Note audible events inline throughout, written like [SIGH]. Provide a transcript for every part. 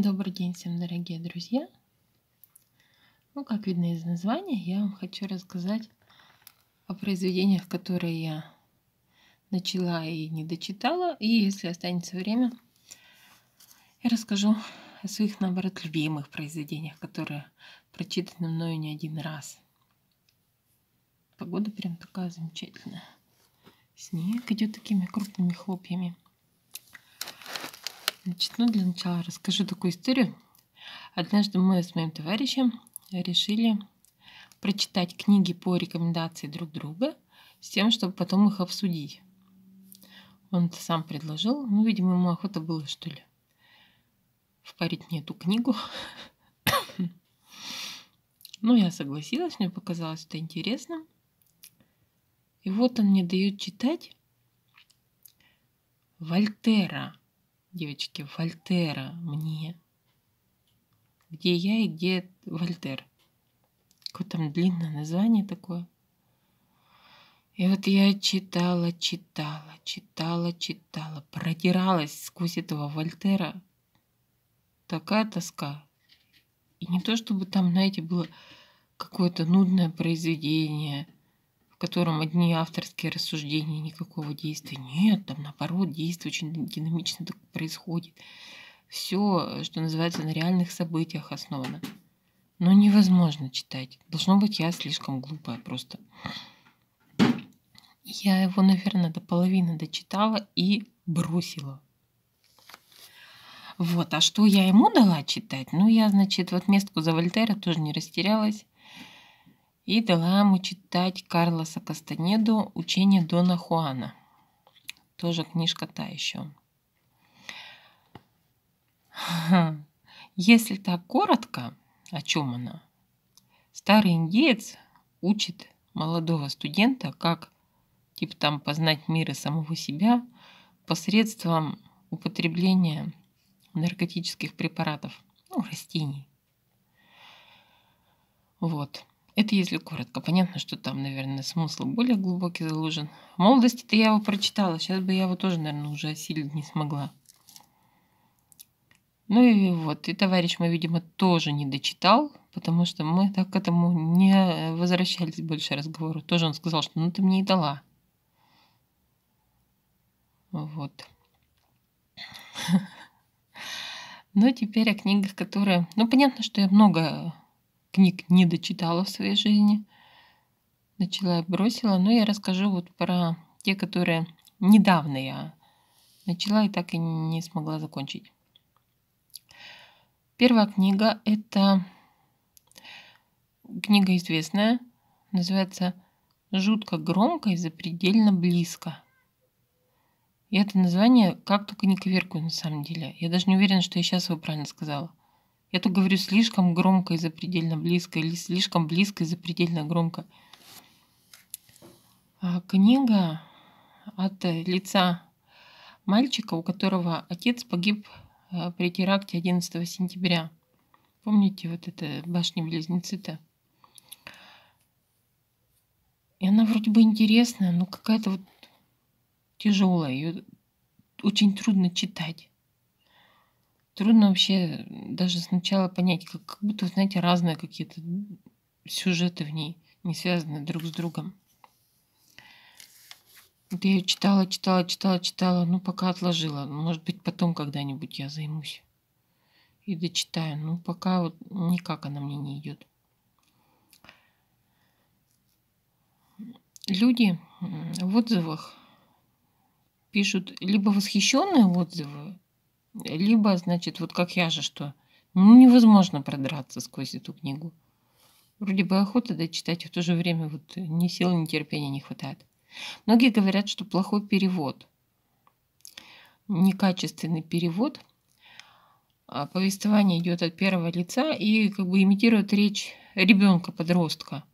Добрый день всем, дорогие друзья! Ну, как видно из названия, я вам хочу рассказать о произведениях, которые я начала и не дочитала. И если останется время, я расскажу о своих, наоборот, любимых произведениях, которые прочитаны мною не один раз. Погода прям такая замечательная. Снег идет такими крупными хлопьями. Значит, ну для начала расскажу такую историю. Однажды мы с моим товарищем решили прочитать книги по рекомендации друг друга с тем, чтобы потом их обсудить. Он это сам предложил. Ну, видимо, ему охота было, что ли, впарить мне эту книгу. [COUGHS] ну, я согласилась, мне показалось это интересно. И вот он мне дает читать Вольтера – девочки, Вольтера мне. Где я и где Вольтер. Какое там длинное название такое. И вот я читала, читала, читала, читала, продиралась сквозь этого Вольтера. Такая тоска. И не то, чтобы там, знаете, было какое-то нудное произведение, котором одни авторские рассуждения, никакого действия. Нет, там наоборот, действие очень динамично так происходит. Все, что называется, на реальных событиях основано. Но невозможно читать. Должно быть, я слишком глупая просто. Я его, наверное, до половины дочитала и бросила. Вот, а что я ему дала читать? Ну, я, значит, в отместку за Вольтера тоже не растерялась и дала ему читать Карлоса Кастанеду «Учение Дона Хуана». Тоже книжка та еще. [LAUGHS] Если так коротко, о чем она? Старый индеец учит молодого студента, как типа там познать мир и самого себя посредством употребления наркотических препаратов, ну, растений. Вот. Это если коротко. Понятно, что там, наверное, смысл более глубокий заложен. В молодости-то я его прочитала. Сейчас бы я его тоже, наверное, уже осилить не смогла. Ну и вот, и товарищ мой, видимо, тоже не дочитал, потому что мы так к этому не возвращались больше разговору. Тоже он сказал, что ну ты мне и дала. Вот. [LAUGHS] Но ну, теперь о книгах, которые... Ну, понятно, что я много книг не дочитала в своей жизни. Начала и бросила. Но я расскажу вот про те, которые недавно я начала и так и не смогла закончить. Первая книга – это книга известная, называется «Жутко громко и запредельно близко». И это название как только не коверкую на самом деле. Я даже не уверена, что я сейчас его правильно сказала – я то говорю слишком громко и запредельно близко, или слишком близко и запредельно громко. А, книга от лица мальчика, у которого отец погиб а, при теракте 11 сентября. Помните, вот это башни-близнецы-то? И она вроде бы интересная, но какая-то вот тяжелая, ее очень трудно читать. Трудно вообще даже сначала понять, как, как будто, знаете, разные какие-то сюжеты в ней, не связаны друг с другом. Вот я ее читала, читала, читала, читала, ну пока отложила. Ну, может быть, потом когда-нибудь я займусь и дочитаю. Ну пока вот никак она мне не идет. Люди в отзывах пишут либо восхищенные отзывы, либо, значит, вот как я же что, ну, невозможно продраться сквозь эту книгу. Вроде бы охота дочитать, а в то же время вот ни сил, ни терпения не хватает. Многие говорят, что плохой перевод, некачественный перевод, а повествование идет от первого лица и как бы имитирует речь ребенка-подростка,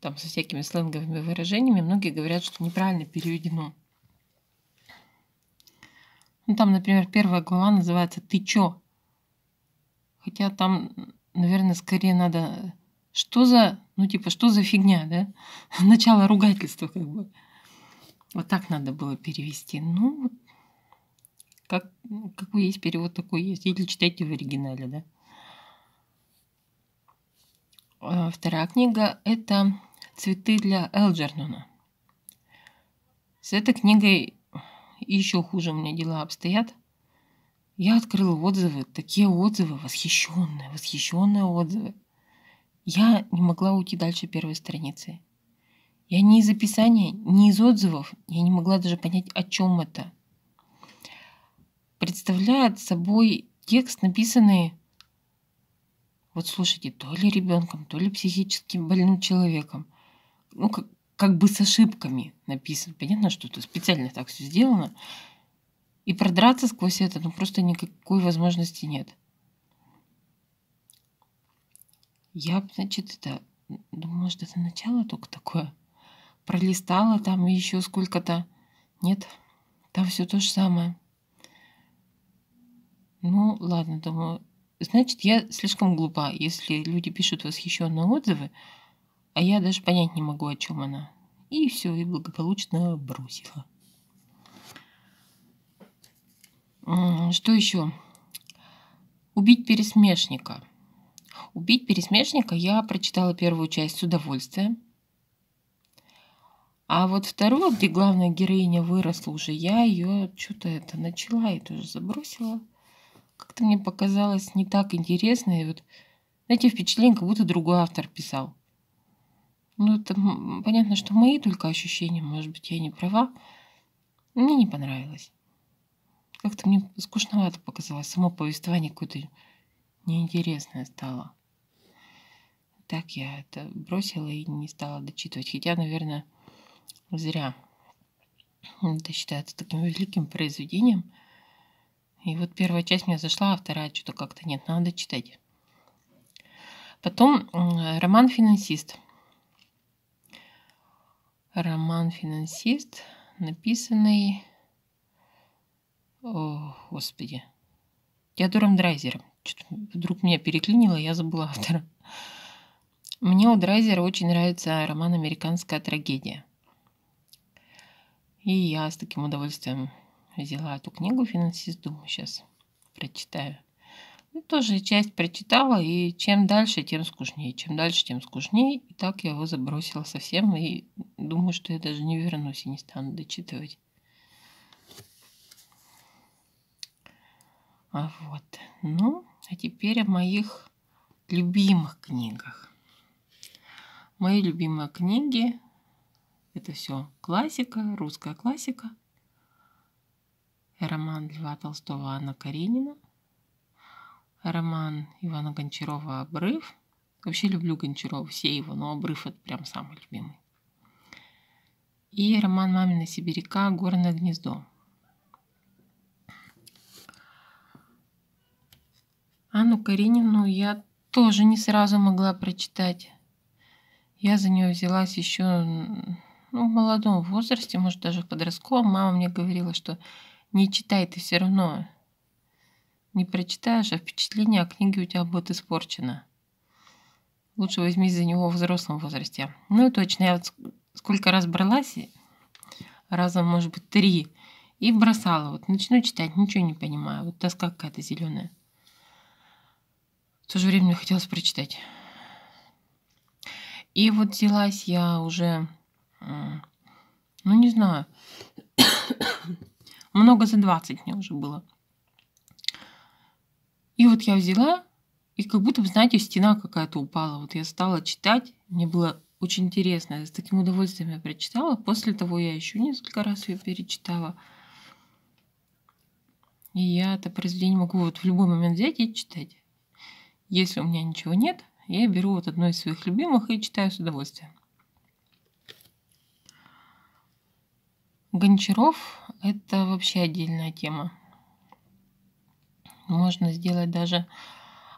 там со всякими сленговыми выражениями. Многие говорят, что неправильно переведено. Ну, там, например, первая глава называется «Ты чё?». Хотя там, наверное, скорее надо «Что за…» Ну, типа, «Что за фигня?», да? [LAUGHS] Начало ругательства, как бы. Вот так надо было перевести. Ну, как, какой есть перевод, такой есть. Или читаете в оригинале, да? А, вторая книга – это «Цветы для Элджернона». С этой книгой и еще хуже у меня дела обстоят. Я открыла отзывы, такие отзывы, восхищенные, восхищенные отзывы. Я не могла уйти дальше первой страницы. Я ни из описания, ни из отзывов, я не могла даже понять, о чем это. Представляет собой текст, написанный, вот слушайте, то ли ребенком, то ли психически больным человеком. Ну, как, как бы с ошибками написан. Понятно, что это специально так все сделано. И продраться сквозь это, ну просто никакой возможности нет. Я, значит, это, думала, ну, что это начало только такое. Пролистала там еще сколько-то. Нет, там все то же самое. Ну, ладно, думаю. Значит, я слишком глупа, если люди пишут восхищенные отзывы, а я даже понять не могу, о чем она. И все, и благополучно бросила. Что еще? Убить пересмешника. Убить пересмешника я прочитала первую часть с удовольствием. А вот вторую, где главная героиня выросла уже, я ее что-то это начала и тоже забросила. Как-то мне показалось не так интересно. И вот, знаете, впечатление, как будто другой автор писал. Ну, это понятно, что мои только ощущения, может быть, я не права. Мне не понравилось. Как-то мне скучновато показалось. Само повествование какое-то неинтересное стало. Так я это бросила и не стала дочитывать. Хотя, наверное, зря. Это считается таким великим произведением. И вот первая часть мне зашла, а вторая что-то как-то нет, надо читать. Потом роман «Финансист». Роман «Финансист», написанный... О, господи. Теодором Драйзером. Вдруг меня переклинило, я забыла автора. Мне у Драйзера очень нравится роман «Американская трагедия». И я с таким удовольствием взяла эту книгу «Финансист», думаю, сейчас прочитаю. Ну, тоже часть прочитала, и чем дальше, тем скучнее. Чем дальше, тем скучнее. И так я его забросила совсем, и думаю, что я даже не вернусь и не стану дочитывать. А вот. Ну, а теперь о моих любимых книгах. Мои любимые книги – это все классика, русская классика. Роман Льва Толстого Анна Каренина – роман Ивана Гончарова «Обрыв». Вообще люблю Гончарова, все его, но «Обрыв» — это прям самый любимый. И роман «Мамина сибиряка. Горное гнездо». Анну Каренину я тоже не сразу могла прочитать. Я за нее взялась еще ну, в молодом возрасте, может, даже в подростковом. Мама мне говорила, что не читай ты все равно, не прочитаешь, а впечатление о книге у тебя будет испорчено. Лучше возьмись за него в взрослом возрасте. Ну и точно, я вот сколько раз бралась, раза, может быть, три, и бросала. Вот начну читать, ничего не понимаю. Вот тоска какая-то зеленая. В то же время мне хотелось прочитать. И вот взялась я уже, ну не знаю, [COUGHS] много за 20 мне уже было. И вот я взяла, и как будто знаете, стена какая-то упала. Вот я стала читать, мне было очень интересно. Я с таким удовольствием я прочитала. После того я еще несколько раз ее перечитала. И я это произведение могу вот в любой момент взять и читать. Если у меня ничего нет, я беру вот одно из своих любимых и читаю с удовольствием. Гончаров – это вообще отдельная тема. Можно сделать даже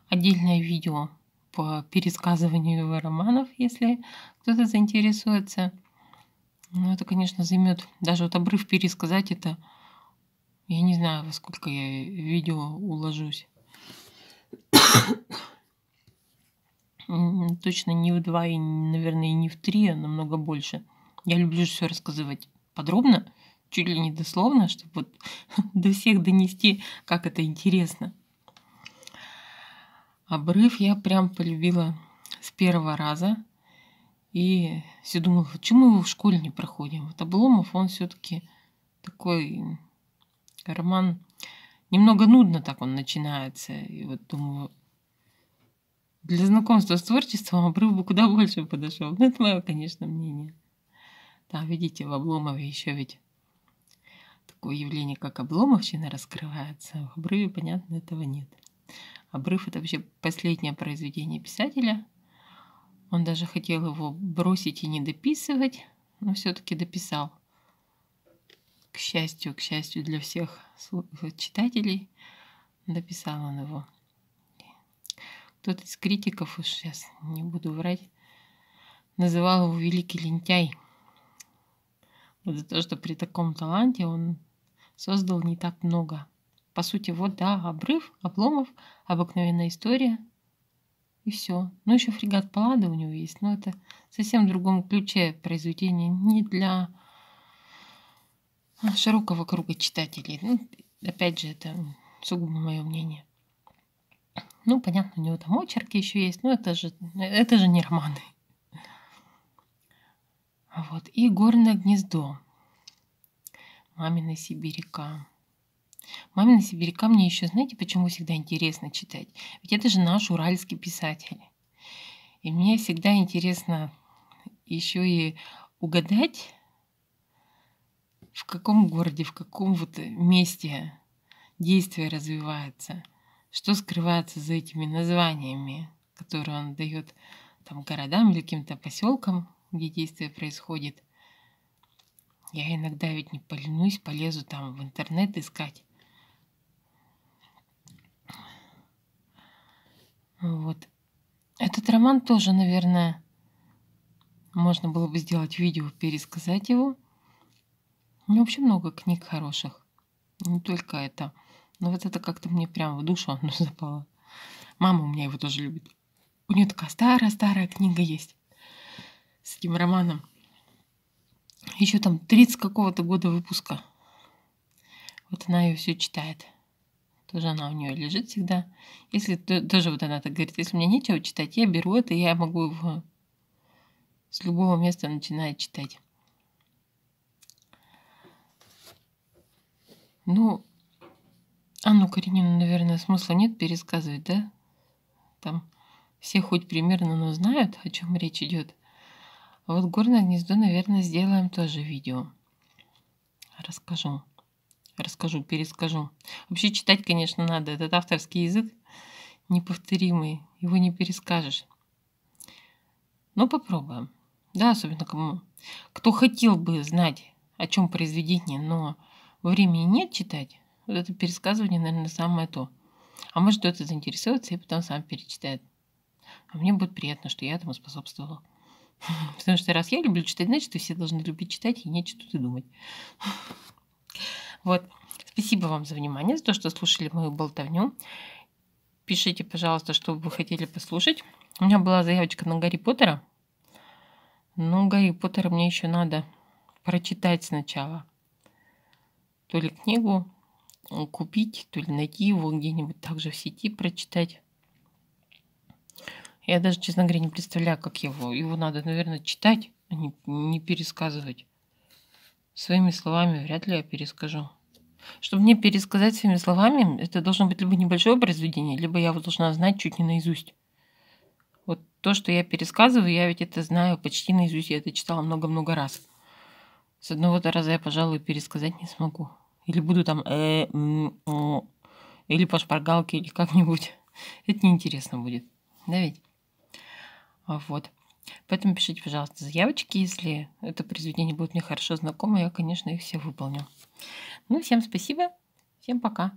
отдельное видео по пересказыванию его романов, если кто-то заинтересуется. Но ну, это, конечно, займет даже вот обрыв пересказать это. Я не знаю, во сколько я видео уложусь. Точно не в два и, наверное, не в три, а намного больше. Я люблю все рассказывать подробно чуть ли не дословно, чтобы вот [LAUGHS] до всех донести, как это интересно. Обрыв я прям полюбила с первого раза. И все думала, почему мы его в школе не проходим? Вот Обломов, он все-таки такой роман. Немного нудно так он начинается. И вот думаю, для знакомства с творчеством обрыв бы куда больше подошел. Ну, это мое, конечно, мнение. Да, видите, в Обломове еще ведь такое явление, как обломовщина, раскрывается. В обрыве, понятно, этого нет. Обрыв — это вообще последнее произведение писателя. Он даже хотел его бросить и не дописывать, но все таки дописал. К счастью, к счастью для всех читателей, дописал он его. Кто-то из критиков, уж сейчас не буду врать, называл его «великий лентяй». Вот за то, что при таком таланте он создал не так много. По сути, вот да, обрыв, обломов, обыкновенная история. И все. Ну, еще фрегат Паллада у него есть, но это совсем в другом ключе произведение не для широкого круга читателей. Ну, опять же, это сугубо мое мнение. Ну, понятно, у него там очерки еще есть, но это же, это же не романы. Вот. И горное гнездо. Мамина сибиряка. Мамина сибиряка мне еще, знаете, почему всегда интересно читать? Ведь это же наш уральский писатель. И мне всегда интересно еще и угадать, в каком городе, в каком вот месте действие развивается, что скрывается за этими названиями, которые он дает там городам или каким-то поселкам, где действие происходит – я иногда ведь не поленюсь, полезу там в интернет искать. Вот. Этот роман тоже, наверное, можно было бы сделать видео, пересказать его. Ну, вообще много книг хороших. Не только это. Но вот это как-то мне прям в душу оно [LAUGHS] запало. Мама у меня его тоже любит. У нее такая старая-старая книга есть с этим романом еще там 30 какого-то года выпуска. Вот она ее все читает. Тоже она у нее лежит всегда. Если тоже вот она так говорит, если мне нечего читать, я беру это, я могу его с любого места начинать читать. Ну, Анну Каренину, наверное, смысла нет пересказывать, да? Там все хоть примерно, но знают, о чем речь идет. А вот горное гнездо, наверное, сделаем тоже видео. Расскажу. Расскажу, перескажу. Вообще читать, конечно, надо. Этот авторский язык неповторимый. Его не перескажешь. Но ну, попробуем. Да, особенно кому. Кто хотел бы знать, о чем произведение, но времени нет читать, вот это пересказывание, наверное, самое то. А может, кто-то заинтересуется и потом сам перечитает. А мне будет приятно, что я этому способствовала. [LAUGHS] Потому что раз я люблю читать, значит, все должны любить читать и нечего тут и думать. Вот. Спасибо вам за внимание, за то, что слушали мою болтовню. Пишите, пожалуйста, что вы хотели послушать. У меня была заявочка на Гарри Поттера. Но Гарри Поттера мне еще надо прочитать сначала. То ли книгу купить, то ли найти его где-нибудь также в сети прочитать. Я даже, честно говоря, не представляю, как его. Его надо, наверное, читать, а не, не пересказывать. Своими словами вряд ли я перескажу. Чтобы мне пересказать своими словами, это должно быть либо небольшое произведение, либо я его должна знать чуть не наизусть. Вот то, что я пересказываю, я ведь это знаю почти наизусть. Я это читала много-много раз. С одного раза я, пожалуй, пересказать не смогу. Или буду там э, или по шпаргалке, или как-нибудь. [LAUGHS] Это неинтересно будет. Да ведь? А вот. Поэтому пишите, пожалуйста, заявочки, если это произведение будет мне хорошо знакомо, я, конечно, их все выполню. Ну, всем спасибо, всем пока.